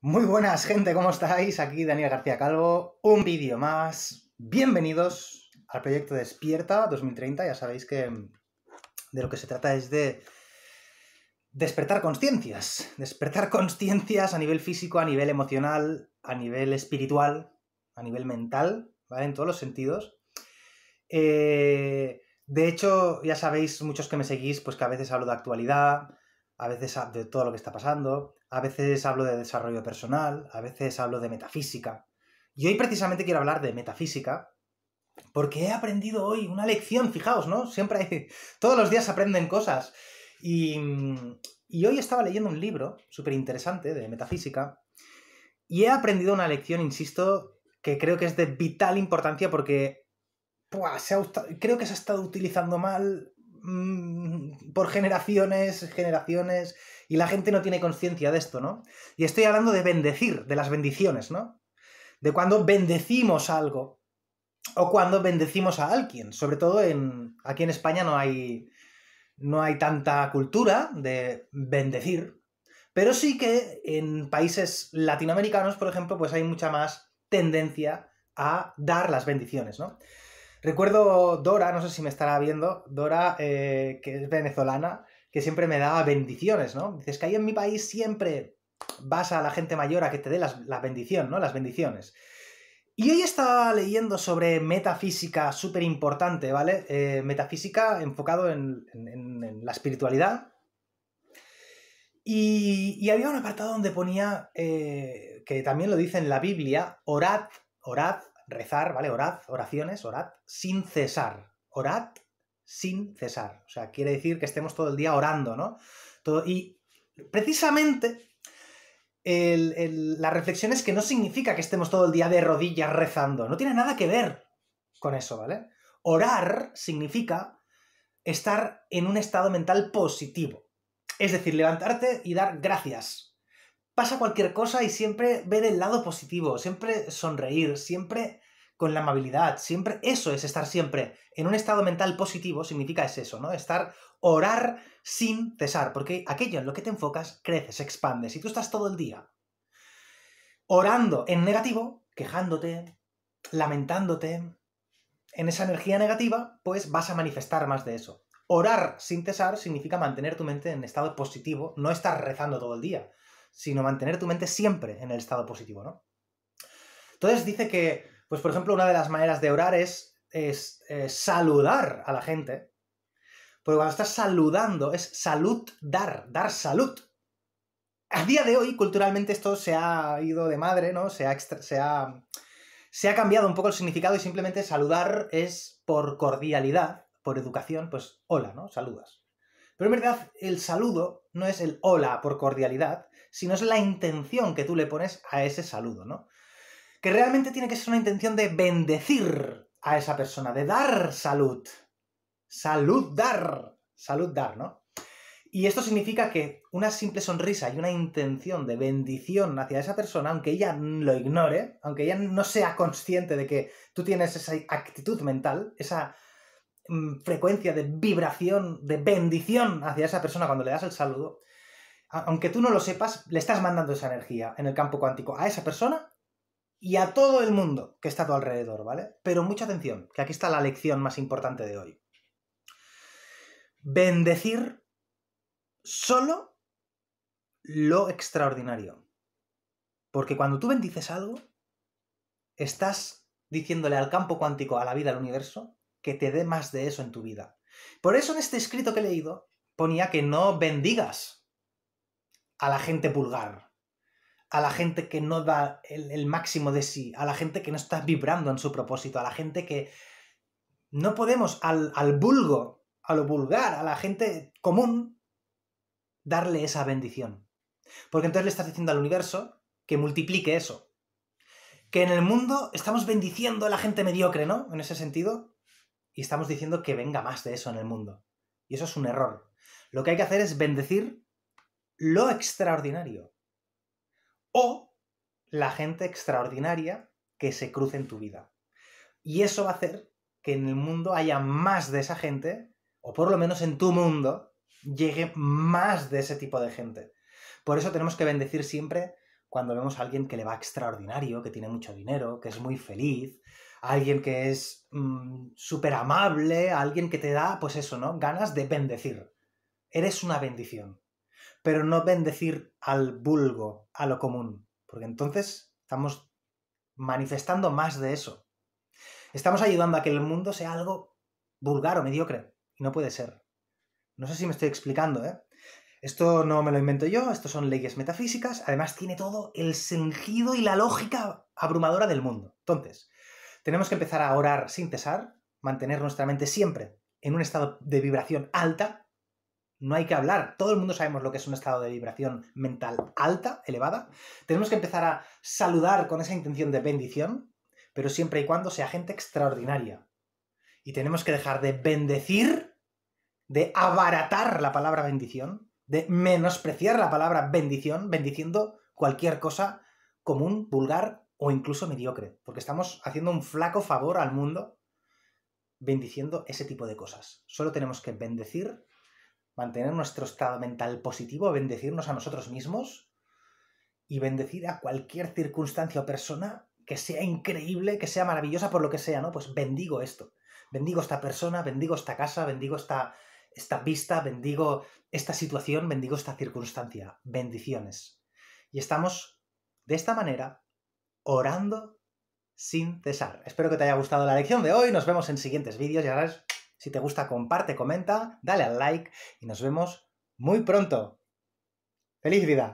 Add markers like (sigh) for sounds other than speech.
Muy buenas gente, ¿cómo estáis? Aquí Daniel García Calvo, un vídeo más. Bienvenidos al proyecto Despierta 2030. Ya sabéis que de lo que se trata es de despertar conciencias, despertar conciencias a nivel físico, a nivel emocional, a nivel espiritual, a nivel mental, En todos los sentidos. Eh, de hecho, ya sabéis muchos que me seguís, pues que a veces hablo de actualidad, a veces de todo lo que está pasando a veces hablo de desarrollo personal, a veces hablo de metafísica. Y hoy precisamente quiero hablar de metafísica porque he aprendido hoy una lección, fijaos, ¿no? Siempre hay, (laughs) todos los días aprenden cosas. Y, y hoy estaba leyendo un libro súper interesante de metafísica y he aprendido una lección, insisto, que creo que es de vital importancia porque pues creo que se ha estado utilizando mal mm, por generaciones, generaciones, y la gente no tiene conciencia de esto, ¿no? Y estoy hablando de bendecir, de las bendiciones, ¿no? De cuando bendecimos algo o cuando bendecimos a alguien. Sobre todo en, aquí en España no hay, no hay tanta cultura de bendecir, pero sí que en países latinoamericanos, por ejemplo, pues hay mucha más tendencia a dar las bendiciones, ¿no? Recuerdo Dora, no sé si me estará viendo, Dora, eh, que es venezolana, que siempre me daba bendiciones, ¿no? Dices que ahí en mi país siempre vas a la gente mayor a que te dé la bendición, ¿no? Las bendiciones. Y hoy estaba leyendo sobre metafísica súper importante, ¿vale? Eh, metafísica enfocado en, la espiritualidad. Y, había un apartado donde ponía, eh, que también lo dice en la Biblia, orad, orad, rezar, ¿vale? Orad, oraciones, orad, sin cesar. Orad sin cesar. O sea, quiere decir que estemos todo el día orando, ¿no? Todo, y precisamente la reflexión es que no significa que estemos todo el día de rodillas rezando, no tiene nada que ver con eso, ¿vale? Orar significa estar en un estado mental positivo. Es decir, levantarte y dar gracias. Pasa cualquier cosa y siempre ver el lado positivo, siempre sonreír, siempre con la amabilidad. Siempre, eso es estar siempre en un estado mental positivo, significa es eso, ¿no? Estar, orar sin cesar, porque aquello en lo que te enfocas creces, expandes, si tú estás todo el día orando en negativo, quejándote, lamentándote, en esa energía negativa, pues vas a manifestar más de eso. Orar sin cesar significa mantener tu mente en estado positivo, no estar rezando todo el día, sino mantener tu mente siempre en el estado positivo, ¿no? Entonces dice que pues, por ejemplo, una de las maneras de orar es, es eh, saludar a la gente. Porque cuando estás saludando es salud dar, dar salud. A día de hoy, culturalmente, esto se ha ido de madre, ¿no? Se ha, se ha, se ha cambiado un poco el significado y simplemente saludar es por cordialidad, por educación, pues hola, ¿no? Saludas. Pero en verdad, el saludo no es el hola por cordialidad, sino es la intención que tú le pones a ese saludo, ¿no? que realmente tiene que ser una intención de bendecir a esa persona, de dar salud. Salud dar. Salud dar, ¿no? Y esto significa que una simple sonrisa y una intención de bendición hacia esa persona, aunque ella lo ignore, aunque ella no sea consciente de que tú tienes esa actitud mental, esa mm, frecuencia de vibración, de bendición hacia esa persona cuando le das el saludo, aunque tú no lo sepas, le estás mandando esa energía en el campo cuántico a esa persona y a todo el mundo que está a tu alrededor, ¿vale? Pero mucha atención, que aquí está la lección más importante de hoy. Bendecir solo lo extraordinario. Porque cuando tú bendices algo, estás diciéndole al campo cuántico, a la vida, al universo, que te dé más de eso en tu vida. Por eso en este escrito que he leído ponía que no bendigas a la gente pulgar a la gente que no da el, máximo de sí, a la gente que no está vibrando en su propósito, a la gente que no podemos al vulgo, a lo vulgar, a la gente común, darle esa bendición. Porque entonces le estás diciendo al universo que multiplique eso. Que en el mundo estamos bendiciendo a la gente mediocre, ¿no? En ese sentido. Y estamos diciendo que venga más de eso en el mundo. Y eso es un error. Lo que hay que hacer es bendecir lo extraordinario, o la gente extraordinaria que se cruce en tu vida. Y eso va a hacer que en el mundo haya más de esa gente, o por lo menos en tu mundo, llegue más de ese tipo de gente. Por eso tenemos que bendecir siempre cuando vemos a alguien que le va extraordinario, que tiene mucho dinero, que es muy feliz, alguien que es mm, súper amable, alguien que te da, pues eso, ¿no? Ganas de bendecir. Eres una bendición pero no bendecir al vulgo, a lo común, porque entonces estamos manifestando más de eso. Estamos ayudando a que el mundo sea algo vulgar o mediocre, y no puede ser. No sé si me estoy explicando, ¿eh? Esto no me lo invento yo, esto son leyes metafísicas, además tiene todo el sentido y la lógica abrumadora del mundo. Entonces, tenemos que empezar a orar sin cesar, mantener nuestra mente siempre en un estado de vibración alta, no hay que hablar. Todo el mundo sabemos lo que es un estado de vibración mental alta, elevada. Tenemos que empezar a saludar con esa intención de bendición, pero siempre y cuando sea gente extraordinaria. Y tenemos que dejar de bendecir, de abaratar la palabra bendición, de menospreciar la palabra bendición, bendiciendo cualquier cosa común, vulgar o incluso mediocre, porque estamos haciendo un flaco favor al mundo bendiciendo ese tipo de cosas. Solo tenemos que bendecir mantener nuestro estado mental positivo, bendecirnos a nosotros mismos y bendecir a cualquier circunstancia o persona que sea increíble, que sea maravillosa por lo que sea, ¿no? Pues bendigo esto. Bendigo esta persona, bendigo esta casa, bendigo esta, esta vista, bendigo esta situación, bendigo esta circunstancia. Bendiciones. Y estamos de esta manera orando sin cesar. Espero que te haya gustado la lección de hoy. Nos vemos en siguientes vídeos. Ya sabes, si te gusta, comparte, comenta, dale al like y nos vemos muy pronto. ¡Feliz vida!